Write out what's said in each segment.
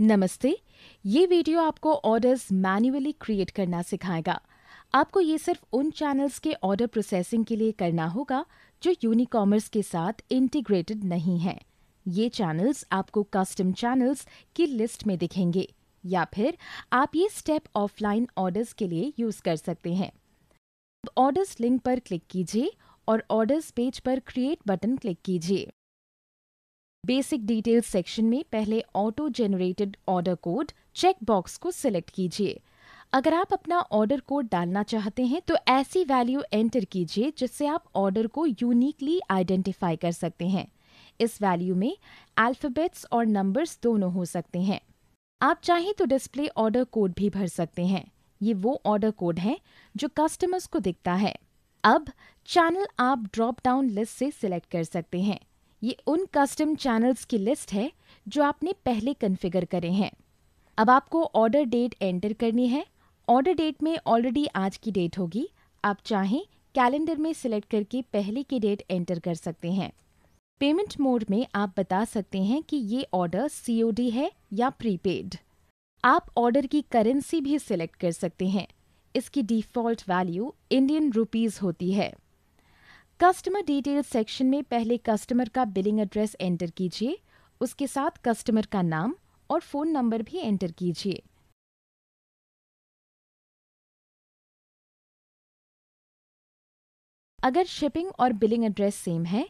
नमस्ते ये वीडियो आपको ऑर्डर्स मैन्युअली क्रिएट करना सिखाएगा आपको ये सिर्फ उन चैनल्स के ऑर्डर प्रोसेसिंग के लिए करना होगा जो यूनिकॉमर्स के साथ इंटीग्रेटेड नहीं है ये चैनल्स आपको कस्टम चैनल्स की लिस्ट में दिखेंगे या फिर आप ये स्टेप ऑफलाइन ऑर्डर्स के लिए यूज़ कर सकते हैं ऑर्डर्स लिंक पर क्लिक कीजिए और ऑर्डर्स पेज पर क्रिएट बटन क्लिक कीजिए बेसिक डिटेल सेक्शन में पहले auto generated order code check box को सिलेक्ट कीजिए अगर आप अपना ऑर्डर कोड डालना चाहते हैं तो ऐसी वैल्यू एंटर कीजिए जिससे आप ऑर्डर को यूनिकली आइडेंटिफाई कर सकते हैं इस वैल्यू में अल्फ़ाबेट्स और नंबर्स दोनों हो सकते हैं आप चाहें तो डिस्प्ले ऑर्डर कोड भी भर सकते हैं ये वो ऑर्डर कोड है जो कस्टमर्स को दिखता है अब चैनल आप ड्रॉप डाउन लिस्ट से सिलेक्ट कर सकते हैं ये उन कस्टम चैनल्स की लिस्ट है जो आपने पहले कन्फिगर करे हैं अब आपको ऑर्डर डेट एंटर करनी है ऑर्डर डेट में ऑलरेडी आज की डेट होगी आप चाहें कैलेंडर में सिलेक्ट करके पहले की डेट एंटर कर सकते हैं पेमेंट मोड में आप बता सकते हैं कि ये ऑर्डर सी है या प्रीपेड आप ऑर्डर की करेंसी भी सिलेक्ट कर सकते हैं इसकी डिफ़ॉल्ट वैल्यू इंडियन रुपीज़ होती है कस्टमर डिटेल सेक्शन में पहले कस्टमर का बिलिंग एड्रेस एंटर कीजिए उसके साथ कस्टमर का नाम और फ़ोन नंबर भी एंटर कीजिए अगर शिपिंग और बिलिंग एड्रेस सेम है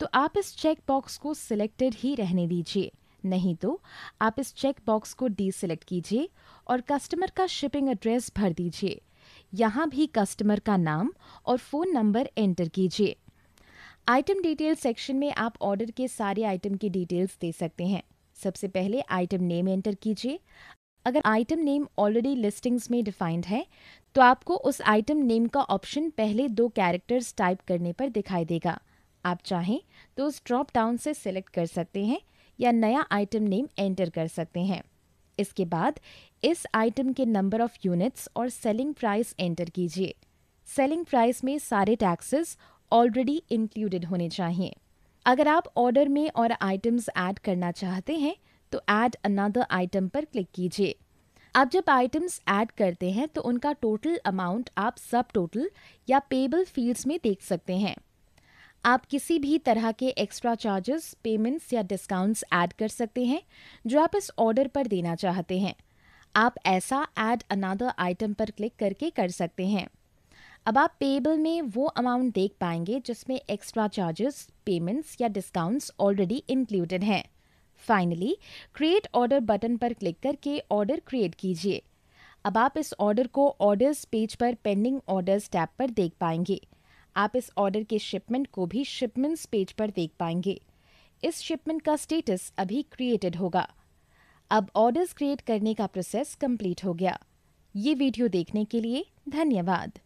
तो आप इस चेक बॉक्स को सिलेक्टेड ही रहने दीजिए नहीं तो आप इस चेक बॉक्स को सिलेक्ट कीजिए और कस्टमर का शिपिंग एड्रेस भर दीजिए यहाँ भी कस्टमर का नाम और फ़ोन नंबर एंटर कीजिए आइटम डिटेल सेक्शन में आप ऑर्डर के सारे आइटम की डिटेल्स दे सकते हैं सबसे पहले आइटम नेम एंटर कीजिए अगर आइटम नेम ऑलरेडी लिस्टिंग्स में डिफाइंड है तो आपको उस आइटम नेम का ऑप्शन पहले दो कैरेक्टर्स टाइप करने पर दिखाई देगा आप चाहें तो उस ड्रॉप डाउन से सिलेक्ट कर सकते हैं या नया आइटम नेम एंटर कर सकते हैं इसके बाद इस आइटम के नंबर ऑफ यूनिट्स और सेलिंग प्राइस एंटर कीजिए सेलिंग प्राइस में सारे टैक्सेस ऑलरेडी इंक्लूडेड होने चाहिए अगर आप ऑर्डर में और आइटम्स ऐड करना चाहते हैं तो ऐड अनदर आइटम पर क्लिक कीजिए आप जब आइटम्स ऐड करते हैं तो उनका टोटल अमाउंट आप सब टोटल या पेबल फील्ड्स में देख सकते हैं आप किसी भी तरह के एक्स्ट्रा चार्जेस पेमेंट्स या डिस्काउंट्स ऐड कर सकते हैं जो आप इस ऑर्डर पर देना चाहते हैं आप ऐसा ऐड अनादर आइटम पर क्लिक करके कर सकते हैं अब आप पेबल में वो अमाउंट देख पाएंगे जिसमें एक्स्ट्रा चार्जेस पेमेंट्स या डिस्काउंट्स ऑलरेडी इंक्लूडेड हैं फाइनली क्रिएट ऑर्डर बटन पर क्लिक करके ऑर्डर क्रिएट कीजिए अब आप इस ऑर्डर को ऑर्डर्स पेज पर पेंडिंग ऑर्डर्स टैब पर देख पाएंगे आप इस ऑर्डर के शिपमेंट को भी शिपमेंट्स पेज पर देख पाएंगे इस शिपमेंट का स्टेटस अभी क्रिएटेड होगा अब ऑर्डर्स क्रिएट करने का प्रोसेस कंप्लीट हो गया ये वीडियो देखने के लिए धन्यवाद